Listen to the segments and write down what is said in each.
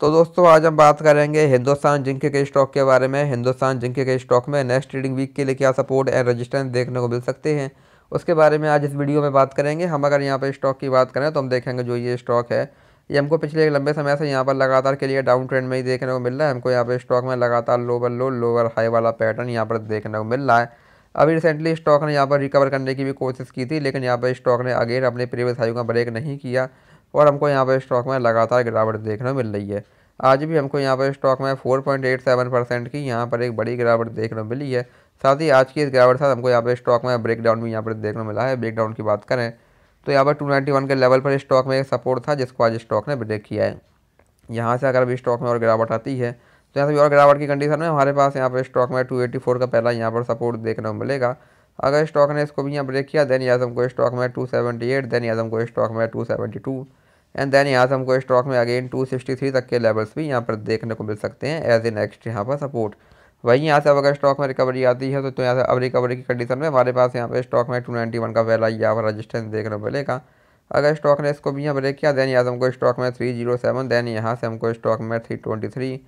तो दोस्तों आज हम बात करेंगे हिंदुस्तान जिंक के स्टॉक के बारे में हिंदुस्तान जिंक के स्टॉक में नेक्स्ट ट्रेडिंग वीक के लिए क्या सपोर्ट एंड रजिस्टेंस देखने को मिल सकते हैं उसके बारे में आज इस वीडियो में बात करेंगे हम अगर यहाँ पर स्टॉक की बात करें तो हम देखेंगे जो ये स्टॉक है ये हमको पिछले एक लंबे समय से यहाँ पर लगातार के लिए डाउन ट्रेंड में ही देखने को मिल रहा है हमको यहाँ पर स्टॉक में लगातार लोअर लो लोअर हाई वाला पैटर्न यहाँ पर देखने को मिल रहा है अभी रिसेंटली स्टॉक ने यहाँ पर रिकवर करने की भी कोशिश की थी लेकिन यहाँ पर स्टॉक ने अगेन अपने प्रीवियस हाई का ब्रेक नहीं किया और हमको यहाँ पर स्टॉक में लगातार गिरावट देखने मिल रही है आज भी हमको यहाँ पर स्टॉक में सेवन परसेंट की यहाँ पर एक बड़ी गिरावट देखने मिली है साथ ही आज की इस गिरावट साथ हमको यहाँ पर स्टॉक में ब्रेकडाउन भी यहाँ पर देखने मिला है ब्रेकडाउन की बात करें तो यहाँ पर 291 के लेवल पर स्टॉक में एक सपोर्ट था जिसको आज स्टॉक ने ब्रेक किया है यहाँ से अगर अभी स्टॉक में और गिरावट आती है तो यहाँ से और गिरावट की कंडीशन में हमारे पास यहाँ पर स्टॉक में 284 का पहला यहाँ पर सपोर्ट देखने को मिलेगा अगर स्टॉक ने इसको भी यहाँ ब्रेक किया देन याजम को स्टॉक में टू 278 देन यहाँ को स्टॉक में टू एंड देन यहाँ से हमको स्टॉक में अगेन 263 तक के लेवल्स भी यहाँ पर देखने को मिल सकते हैं एज ए नेक्स्ट यहाँ पर सपोर्ट वहीं यहाँ से अब अगर स्टॉक में रिकवरी आती है तो, तो यहाँ से अब रिकवरी की कंडीशन में हमारे पास यहाँ पे स्टॉक में 291 का वेला यहाँ पर रजिस्टेंस देखने को मिलेगा अगर स्टॉक ने इसको भी यहाँ ब्रेक किया देन यहाँ से हमको स्टॉक में 307 देन यहाँ से हमको स्टॉक में 323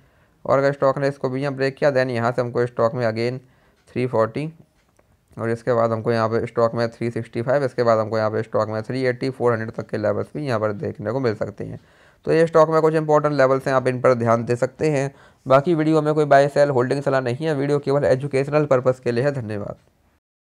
और अगर स्टॉक ने इसको भी यहाँ ब्रेक किया देन यहाँ से हमको स्टॉक में अगेन फोर्टी और इसके बाद हमको यहाँ पे स्टॉक में 365 इसके बाद हमको यहाँ पे स्टॉक में 380 400 तक के लेवल्स भी यहाँ पर देखने को मिल सकते हैं तो ये स्टॉक में कुछ इंपॉर्टेंट लेवल्स हैं आप इन पर ध्यान दे सकते हैं बाकी वीडियो में कोई बाय सेल होल्डिंग सलाह नहीं है वीडियो केवल एजुकेशनल पर्पज़ के लिए है धन्यवाद